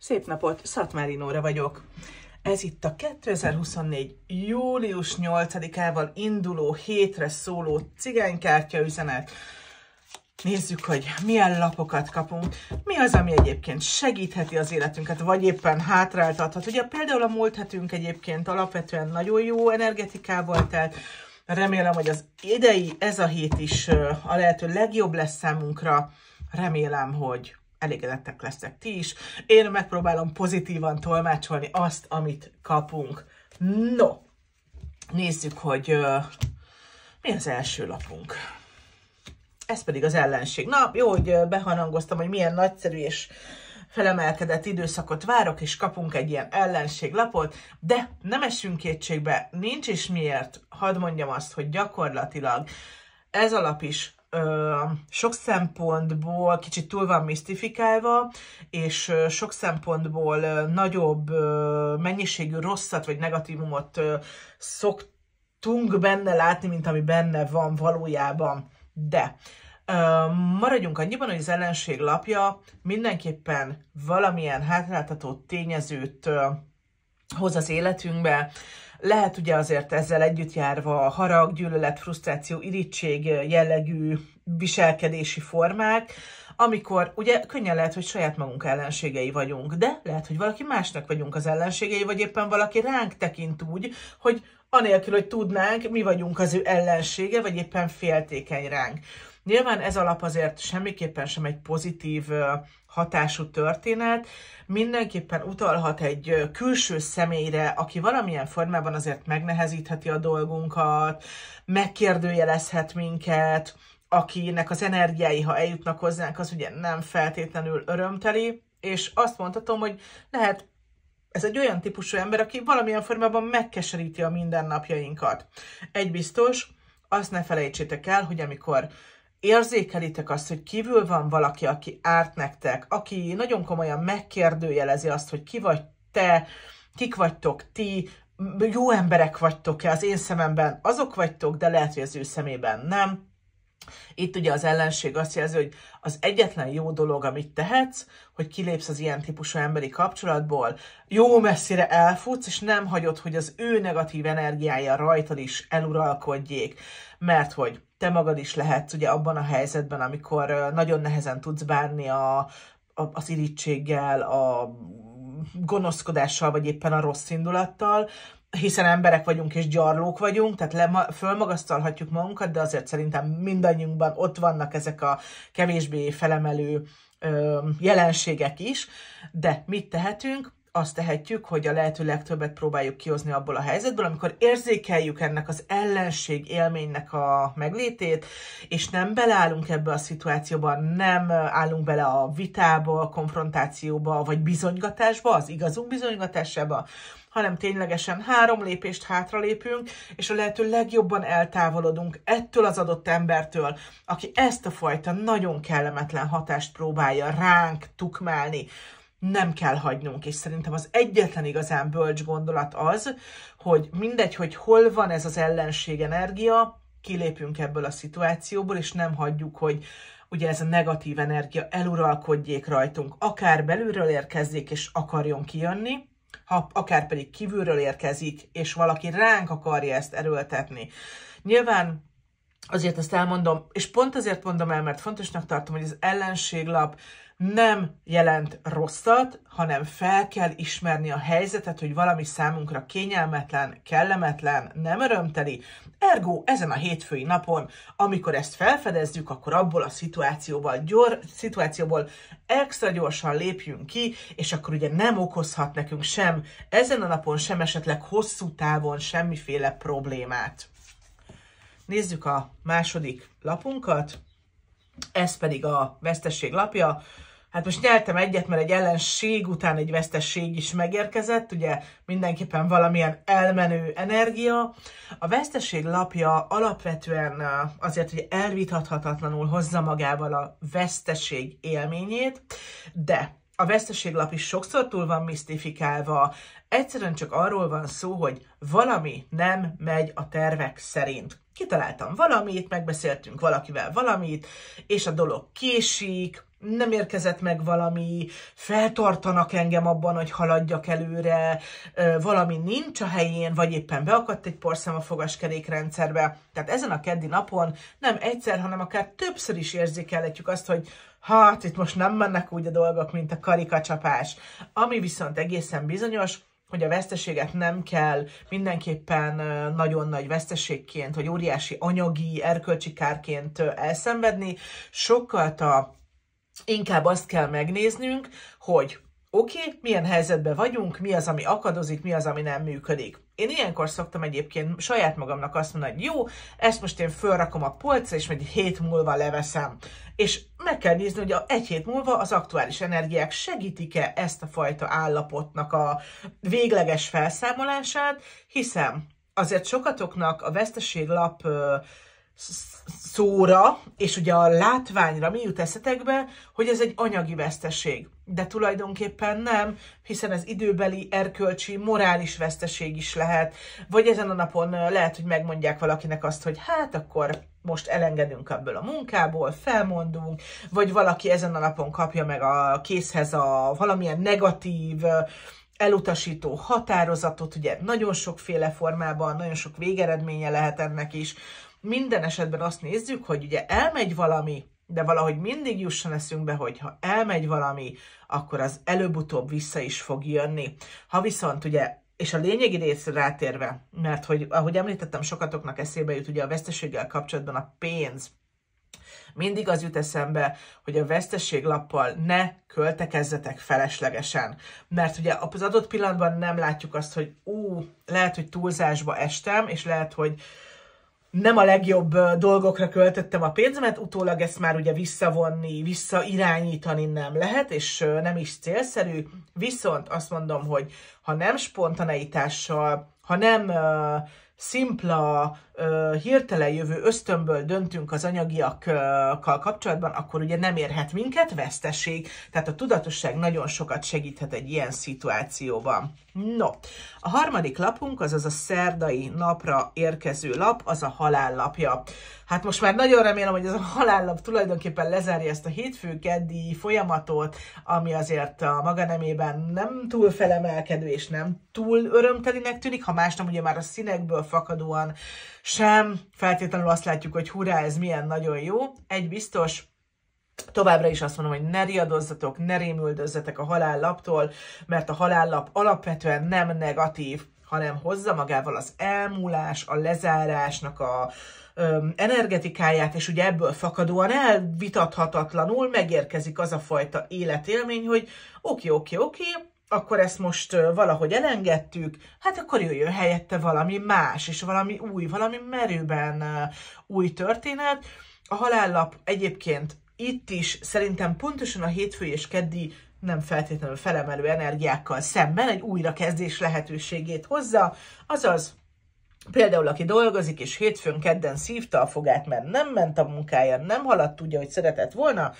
Szép napot, Szatmári Nóra vagyok. Ez itt a 2024. július 8-ával induló hétre szóló cigánykártya üzenet. Nézzük, hogy milyen lapokat kapunk, mi az, ami egyébként segítheti az életünket, vagy éppen hátráltathat. Ugye például a múlt hetünk egyébként alapvetően nagyon jó energetikával telt, remélem, hogy az idei, ez a hét is a lehető legjobb lesz számunkra, remélem, hogy elégedettek lesztek ti is. Én megpróbálom pozitívan tolmácsolni azt, amit kapunk. No, nézzük, hogy uh, mi az első lapunk. Ez pedig az ellenség. Na, jó, hogy behanangoztam, hogy milyen nagyszerű és felemelkedett időszakot várok, és kapunk egy ilyen ellenséglapot, de nem esünk kétségbe, nincs is miért, hadd mondjam azt, hogy gyakorlatilag ez a lap is ö, sok szempontból kicsit túl van misztifikálva, és ö, sok szempontból ö, nagyobb ö, mennyiségű rosszat vagy negatívumot ö, szoktunk benne látni, mint ami benne van valójában. De ö, maradjunk annyiban, hogy az ellenség lapja mindenképpen valamilyen hátráltató tényezőt ö, hoz az életünkbe, lehet ugye azért ezzel együtt járva a harag, gyűlölet, frusztráció, irítség jellegű viselkedési formák, amikor ugye könnyen lehet, hogy saját magunk ellenségei vagyunk, de lehet, hogy valaki másnak vagyunk az ellenségei, vagy éppen valaki ránk tekint úgy, hogy anélkül, hogy tudnánk, mi vagyunk az ő ellensége, vagy éppen féltékeny ránk. Nyilván ez alap azért semmiképpen sem egy pozitív hatású történet, mindenképpen utalhat egy külső személyre, aki valamilyen formában azért megnehezítheti a dolgunkat, megkérdőjelezhet minket, akinek az energiái, ha eljutnak hozzánk, az ugye nem feltétlenül örömteli, és azt mondhatom, hogy lehet ez egy olyan típusú ember, aki valamilyen formában megkeseríti a mindennapjainkat. Egy biztos, azt ne felejtsétek el, hogy amikor érzékelitek azt, hogy kívül van valaki, aki árt nektek, aki nagyon komolyan megkérdőjelezi azt, hogy ki vagy te, kik vagytok ti, jó emberek vagytok-e az én szememben, azok vagytok, de lehet, hogy az ő szemében nem, itt ugye az ellenség azt jelzi, hogy az egyetlen jó dolog, amit tehetsz, hogy kilépsz az ilyen típusú emberi kapcsolatból, jó messzire elfutsz, és nem hagyod, hogy az ő negatív energiája rajtad is eluralkodjék, mert hogy te magad is lehetsz ugye abban a helyzetben, amikor nagyon nehezen tudsz bánni a, a, az irítséggel, a gonoszkodással, vagy éppen a rossz indulattal, hiszen emberek vagyunk és gyarlók vagyunk, tehát le, fölmagasztalhatjuk magunkat, de azért szerintem mindannyiunkban ott vannak ezek a kevésbé felemelő ö, jelenségek is, de mit tehetünk? azt tehetjük, hogy a lehető legtöbbet próbáljuk kihozni abból a helyzetből, amikor érzékeljük ennek az ellenség élménynek a meglétét, és nem beleállunk ebbe a szituációba, nem állunk bele a vitába, a konfrontációba, vagy bizonygatásba, az igazunk bizonygatásába, hanem ténylegesen három lépést hátralépünk, és a lehető legjobban eltávolodunk ettől az adott embertől, aki ezt a fajta nagyon kellemetlen hatást próbálja ránk tukmálni nem kell hagynunk, és szerintem az egyetlen igazán bölcs gondolat az, hogy mindegy, hogy hol van ez az ellenség energia, kilépünk ebből a szituációból, és nem hagyjuk, hogy ugye ez a negatív energia eluralkodjék rajtunk, akár belülről érkezzék, és akarjon kijönni, ha akár pedig kívülről érkezik, és valaki ránk akarja ezt erőltetni. Nyilván azért azt elmondom, és pont azért mondom el, mert fontosnak tartom, hogy az ellenséglap nem jelent rosszat, hanem fel kell ismerni a helyzetet, hogy valami számunkra kényelmetlen, kellemetlen, nem örömteli. Ergo ezen a hétfői napon, amikor ezt felfedezzük, akkor abból a szituációból, gyor, szituációból extra gyorsan lépjünk ki, és akkor ugye nem okozhat nekünk sem ezen a napon, sem esetleg hosszú távon semmiféle problémát. Nézzük a második lapunkat, ez pedig a vesztesség lapja hát most nyertem egyet, mert egy ellenség után egy vesztesség is megérkezett, ugye mindenképpen valamilyen elmenő energia. A vesztesség lapja alapvetően azért, hogy elvitathatatlanul hozza magával a vesztesség élményét, de a lap is sokszor túl van misztifikálva, egyszerűen csak arról van szó, hogy valami nem megy a tervek szerint. Kitaláltam valamit, megbeszéltünk valakivel valamit, és a dolog késik, nem érkezett meg valami, feltartanak engem abban, hogy haladjak előre, valami nincs a helyén, vagy éppen beakadt egy porszem a fogaskerékrendszerbe. Tehát ezen a keddi napon nem egyszer, hanem akár többször is érzékelhetjük azt, hogy hát itt most nem mennek úgy a dolgok, mint a karikacsapás. Ami viszont egészen bizonyos, hogy a veszteséget nem kell mindenképpen nagyon nagy veszteségként, vagy óriási anyagi, erkölcsi kárként elszenvedni, sokkal a inkább azt kell megnéznünk, hogy oké, okay, milyen helyzetben vagyunk, mi az, ami akadozik, mi az, ami nem működik. Én ilyenkor szoktam egyébként saját magamnak azt mondani, hogy jó, ezt most én fölrakom a polcra, és majd hét múlva leveszem. És meg kell nézni, hogy a egy hét múlva az aktuális energiák segítik-e ezt a fajta állapotnak a végleges felszámolását, hiszen azért sokatoknak a veszteséglap szóra, és ugye a látványra mi jut eszetekbe, hogy ez egy anyagi veszteség. De tulajdonképpen nem, hiszen ez időbeli, erkölcsi, morális veszteség is lehet. Vagy ezen a napon lehet, hogy megmondják valakinek azt, hogy hát akkor most elengedünk ebből a munkából, felmondunk, vagy valaki ezen a napon kapja meg a készhez a valamilyen negatív, elutasító határozatot, ugye nagyon sokféle formában, nagyon sok végeredménye lehet ennek is, minden esetben azt nézzük, hogy ugye elmegy valami, de valahogy mindig jusson eszünkbe, hogy ha elmegy valami, akkor az előbb-utóbb vissza is fog jönni. Ha viszont ugye és a lényegi részre rátérve, mert hogy, ahogy említettem, sokatoknak eszébe jut ugye a veszteséggel kapcsolatban a pénz. Mindig az jut eszembe, hogy a veszteséglappal ne költekezzetek feleslegesen. Mert ugye az adott pillanatban nem látjuk azt, hogy ú, lehet, hogy túlzásba estem, és lehet, hogy nem a legjobb dolgokra költöttem a pénzemet, utólag ezt már ugye visszavonni, visszairányítani nem lehet, és nem is célszerű, viszont azt mondom, hogy ha nem spontaneitással, ha nem uh, szimpla hirtelen jövő ösztönből döntünk az anyagiakkal kapcsolatban, akkor ugye nem érhet minket veszteség, tehát a tudatosság nagyon sokat segíthet egy ilyen szituációban. No, a harmadik lapunk, azaz a szerdai napra érkező lap, az a halállapja. Hát most már nagyon remélem, hogy ez a halállap tulajdonképpen lezárja ezt a hétfő-keddi folyamatot, ami azért a maga nemében nem túl felemelkedő és nem túl örömtelinek tűnik, ha más nem ugye már a színekből fakadóan sem feltétlenül azt látjuk, hogy hurrá, ez milyen nagyon jó. Egy biztos, Továbbra is azt mondom, hogy ne riadozzatok, ne rémüldözzetek a halállaptól, mert a halállap alapvetően nem negatív, hanem hozza magával az elmúlás, a lezárásnak a öm, energetikáját, és ugye ebből fakadóan elvitathatatlanul megérkezik az a fajta életélmény, hogy oké, oké, oké, akkor ezt most valahogy elengedtük, hát akkor jöjjön helyette valami más, és valami új, valami merőben új történet. A halállap egyébként itt is szerintem pontosan a hétfői és keddi nem feltétlenül felemelő energiákkal szemben egy újrakezdés lehetőségét hozza, azaz Például, aki dolgozik, és hétfőn kedden szívta a fogát, mert nem ment a munkája, nem haladt, tudja, hogy szeretett volna,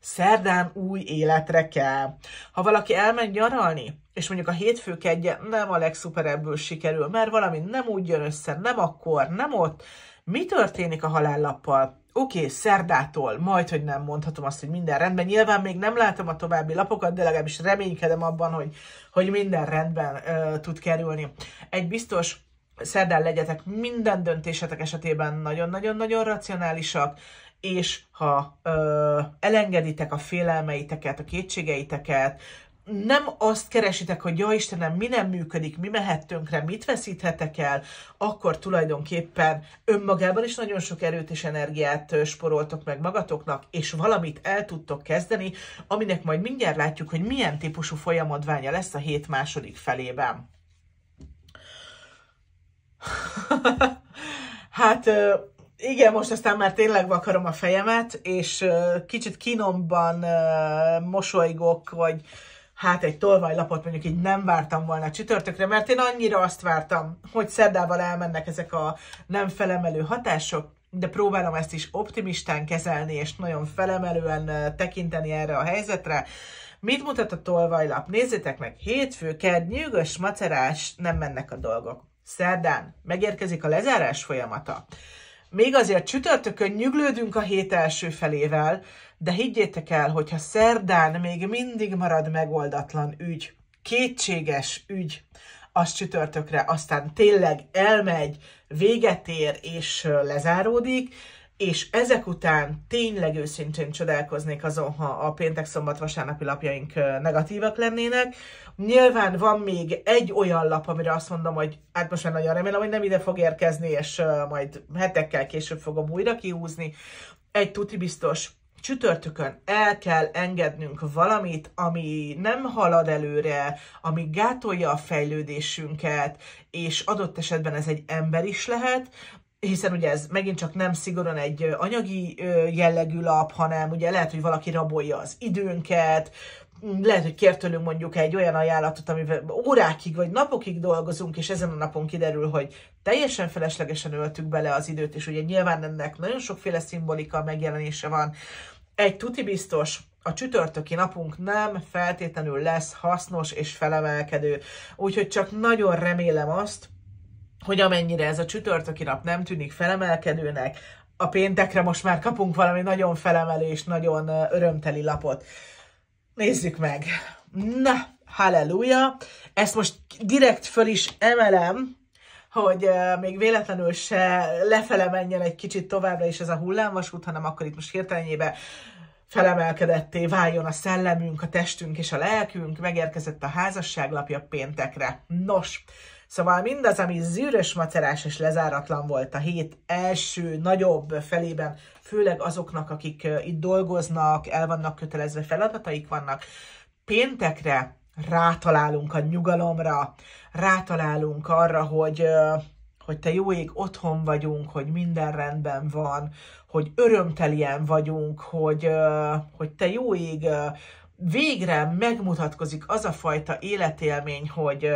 Szerdán új életre kell. Ha valaki elmegy nyaralni, és mondjuk a hétfő kedje nem a legszuperebből sikerül, mert valami nem úgy jön össze, nem akkor, nem ott, mi történik a halállappal? Oké, okay, szerdától, majd, hogy nem mondhatom azt, hogy minden rendben. Nyilván még nem látom a további lapokat, de legalábbis reménykedem abban, hogy, hogy minden rendben ö, tud kerülni. Egy biztos, szerdán legyetek minden döntésetek esetében nagyon-nagyon-nagyon racionálisak, és ha ö, elengeditek a félelmeiteket, a kétségeiteket, nem azt keresitek, hogy ja Istenem, mi nem működik, mi mehet tönkre, mit veszíthetek el, akkor tulajdonképpen önmagában is nagyon sok erőt és energiát sporoltok meg magatoknak, és valamit el tudtok kezdeni, aminek majd mindjárt látjuk, hogy milyen típusú folyamodványa lesz a hét második felében. hát igen, most aztán már tényleg vakarom a fejemet, és kicsit kínomban mosolygok, vagy hát egy tolvajlapot mondjuk így nem vártam volna csütörtökre, mert én annyira azt vártam, hogy szerdával elmennek ezek a nem felemelő hatások, de próbálom ezt is optimistán kezelni, és nagyon felemelően tekinteni erre a helyzetre. Mit mutat a tolvajlap? Nézzétek meg, hétfő, kedd, nyűgös, macerás, nem mennek a dolgok. Szerdán megérkezik a lezárás folyamata. Még azért csütörtökön nyüglődünk a hét első felével, de higgyétek el, hogyha szerdán még mindig marad megoldatlan ügy, kétséges ügy, az csütörtökre aztán tényleg elmegy, véget ér és lezáródik, és ezek után tényleg őszintén csodálkoznék azon, ha a péntek, szombat, vasárnapi lapjaink negatívak lennének. Nyilván van még egy olyan lap, amire azt mondom, hogy hát most már nagyon remélem, hogy nem ide fog érkezni, és majd hetekkel később fogom újra kihúzni. Egy tuti biztos, csütörtökön el kell engednünk valamit, ami nem halad előre, ami gátolja a fejlődésünket, és adott esetben ez egy ember is lehet, hiszen ugye ez megint csak nem szigorúan egy anyagi jellegű lap, hanem ugye lehet, hogy valaki rabolja az időnket, lehet, hogy kért tőlünk mondjuk egy olyan ajánlatot, amivel órákig vagy napokig dolgozunk, és ezen a napon kiderül, hogy teljesen feleslegesen öltük bele az időt, és ugye nyilván ennek nagyon sokféle szimbolika megjelenése van. Egy tuti biztos, a csütörtöki napunk nem feltétlenül lesz hasznos és felemelkedő, úgyhogy csak nagyon remélem azt, hogy amennyire ez a csütörtöki nap nem tűnik felemelkedőnek, a péntekre most már kapunk valami nagyon felemelés, nagyon örömteli lapot. Nézzük meg. Na, halleluja! Ezt most direkt föl is emelem, hogy még véletlenül se lefele menjen egy kicsit továbbra is ez a hullámvasút, hanem akkor itt most hirtelenjében felemelkedetté váljon a szellemünk, a testünk és a lelkünk, megérkezett a házasságlapja péntekre. Nos, szóval mindaz, ami zűrös, macerás és lezáratlan volt a hét első, nagyobb felében, főleg azoknak, akik itt dolgoznak, el vannak kötelezve, feladataik vannak, péntekre rátalálunk a nyugalomra, rátalálunk arra, hogy hogy te jó ég, otthon vagyunk, hogy minden rendben van, hogy örömtelien vagyunk, hogy, hogy te jó ég, végre megmutatkozik az a fajta életélmény, hogy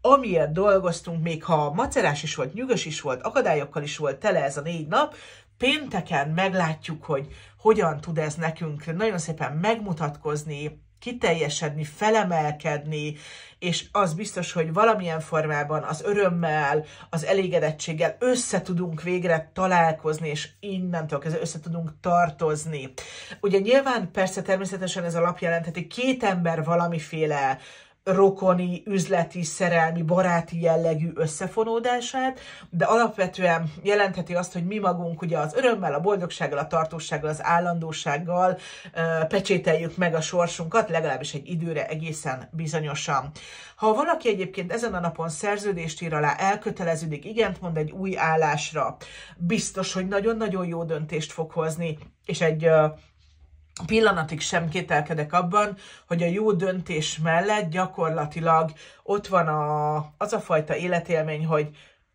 amiért dolgoztunk, még ha macerás is volt, nyugos is volt, akadályokkal is volt tele ez a négy nap, pénteken meglátjuk, hogy hogyan tud ez nekünk nagyon szépen megmutatkozni, kiteljesedni, felemelkedni, és az biztos, hogy valamilyen formában az örömmel, az elégedettséggel össze tudunk végre találkozni, és innentől kezdve össze tudunk tartozni. Ugye nyilván persze természetesen ez a jelentheti két ember valamiféle rokoni, üzleti, szerelmi, baráti jellegű összefonódását, de alapvetően jelentheti azt, hogy mi magunk ugye az örömmel, a boldogsággal, a tartósággal, az állandósággal pecsételjük meg a sorsunkat, legalábbis egy időre egészen bizonyosan. Ha valaki egyébként ezen a napon szerződést ír alá, elköteleződik, igent mond egy új állásra, biztos, hogy nagyon-nagyon jó döntést fog hozni, és egy pillanatig sem kételkedek abban, hogy a jó döntés mellett gyakorlatilag ott van a, az a fajta életélmény, hogy,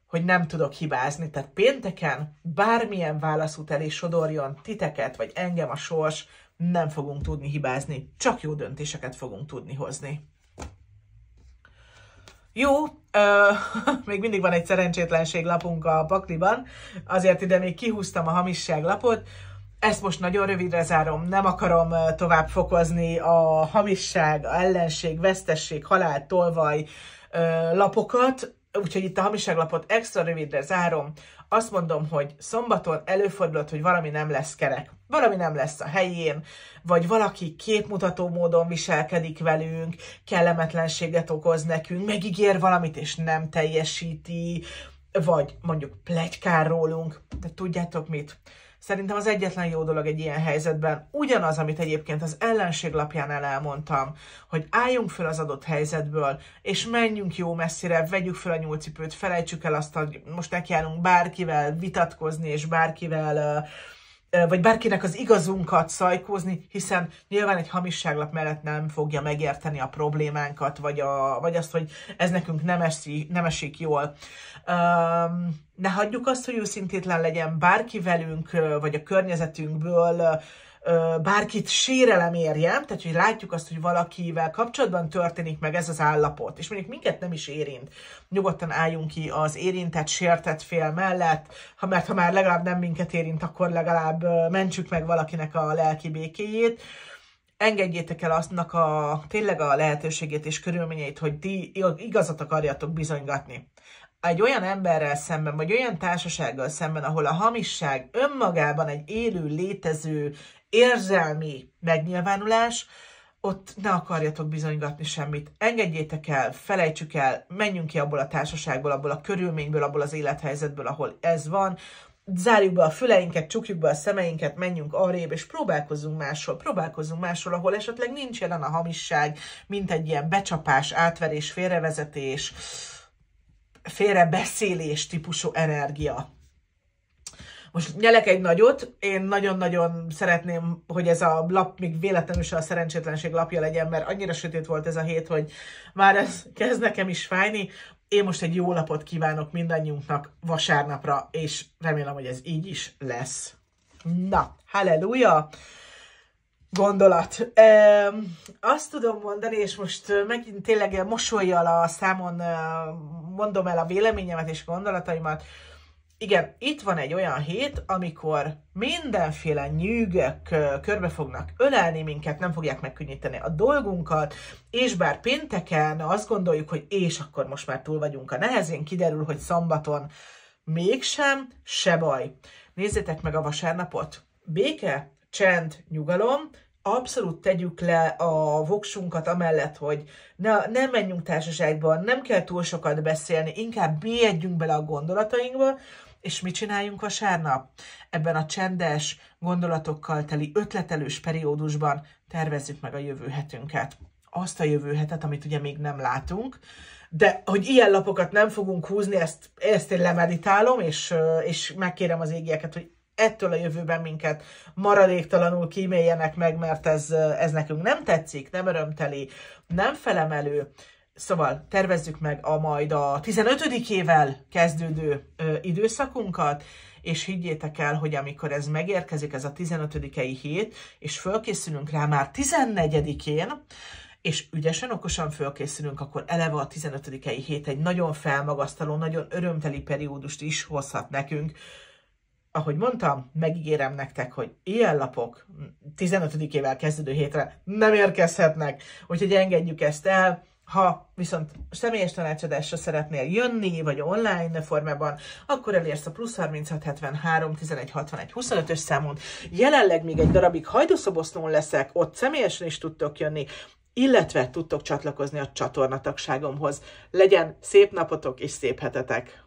hogy nem tudok hibázni. Tehát pénteken bármilyen válaszút elé sodorjon titeket, vagy engem a sors, nem fogunk tudni hibázni, csak jó döntéseket fogunk tudni hozni. Jó, ö, még mindig van egy szerencsétlenség lapunk a pakliban, azért ide még kihúztam a hamisság lapot, ezt most nagyon rövidre zárom, nem akarom tovább fokozni a hamisság, a ellenség, vesztesség, halál, tolvaj lapokat, úgyhogy itt a hamiságlapot extra rövidre zárom. Azt mondom, hogy szombaton előfordulhat, hogy valami nem lesz kerek, valami nem lesz a helyén, vagy valaki képmutató módon viselkedik velünk, kellemetlenséget okoz nekünk, megígér valamit és nem teljesíti, vagy mondjuk plegykár rólunk, de tudjátok mit? Szerintem az egyetlen jó dolog egy ilyen helyzetben ugyanaz, amit egyébként az ellenség el elmondtam, hogy álljunk föl az adott helyzetből, és menjünk jó messzire, vegyük fel a nyúlcipőt, felejtsük el azt, hogy most nekiállunk bárkivel vitatkozni, és bárkivel uh, vagy bárkinek az igazunkat szajkózni, hiszen nyilván egy hamisságlap mellett nem fogja megérteni a problémánkat, vagy, a, vagy azt, hogy ez nekünk nem, eszi, nem esik jól. Um, ne hagyjuk azt, hogy őszintétlen legyen bárki velünk, vagy a környezetünkből, bárkit sérelem érjen, tehát hogy látjuk azt, hogy valakivel kapcsolatban történik meg ez az állapot, és mondjuk minket nem is érint. Nyugodtan álljunk ki az érintett, sértett fél mellett, ha, mert ha már legalább nem minket érint, akkor legalább mentsük meg valakinek a lelki békéjét. Engedjétek el aztnak a, tényleg a lehetőségét és körülményeit, hogy ti igazat akarjatok bizonygatni egy olyan emberrel szemben, vagy olyan társasággal szemben, ahol a hamisság önmagában egy élő, létező érzelmi megnyilvánulás, ott ne akarjatok bizonygatni semmit. Engedjétek el, felejtsük el, menjünk ki abból a társaságból, abból a körülményből, abból az élethelyzetből, ahol ez van, zárjuk be a füleinket, csukjuk be a szemeinket, menjünk arrébb, és próbálkozunk máshol, próbálkozunk máshol, ahol esetleg nincs jelen a hamisság, mint egy ilyen becsapás, átverés, félrevezetés, félrebeszélés típusú energia. Most nyelek egy nagyot, én nagyon-nagyon szeretném, hogy ez a lap még véletlenül se a szerencsétlenség lapja legyen, mert annyira sötét volt ez a hét, hogy már ez kezd nekem is fájni. Én most egy jó lapot kívánok mindannyiunknak vasárnapra, és remélem, hogy ez így is lesz. Na, halleluja! gondolat. E, azt tudom mondani, és most megint tényleg mosolyjal a számon mondom el a véleményemet és gondolataimat, igen, itt van egy olyan hét, amikor mindenféle nyűgök körbe fognak ölelni minket, nem fogják megkönnyíteni a dolgunkat, és bár pénteken azt gondoljuk, hogy és akkor most már túl vagyunk a nehezén, kiderül, hogy szombaton mégsem, se baj. Nézzétek meg a vasárnapot. Béke, csend, nyugalom, abszolút tegyük le a voksunkat amellett, hogy ne, nem menjünk társaságban, nem kell túl sokat beszélni, inkább bélyedjünk bele a gondolatainkba, és mit csináljunk vasárnap? Ebben a csendes, gondolatokkal teli ötletelős periódusban tervezzük meg a jövő hetünket. Azt a jövő hetet, amit ugye még nem látunk, de hogy ilyen lapokat nem fogunk húzni, ezt, ezt én lemeditálom, és, és megkérem az égieket, hogy ettől a jövőben minket maradéktalanul kíméljenek meg, mert ez, ez nekünk nem tetszik, nem örömteli, nem felemelő, Szóval tervezzük meg a majd a 15-ével kezdődő ö, időszakunkat, és higgyétek el, hogy amikor ez megérkezik, ez a 15 hét, és fölkészülünk rá már 14-én, és ügyesen, okosan fölkészülünk, akkor eleve a 15 hét egy nagyon felmagasztaló, nagyon örömteli periódust is hozhat nekünk. Ahogy mondtam, megígérem nektek, hogy ilyen lapok 15-ével kezdődő hétre nem érkezhetnek, úgyhogy engedjük ezt el, ha viszont személyes tanácsadásra szeretnél jönni, vagy online formában, akkor elérsz a plusz 36 73 11 61 25-ös számon. Jelenleg még egy darabig Hajdúszoboszlón leszek, ott személyesen is tudtok jönni, illetve tudtok csatlakozni a csatornatagságomhoz. Legyen szép napotok és szép hetetek!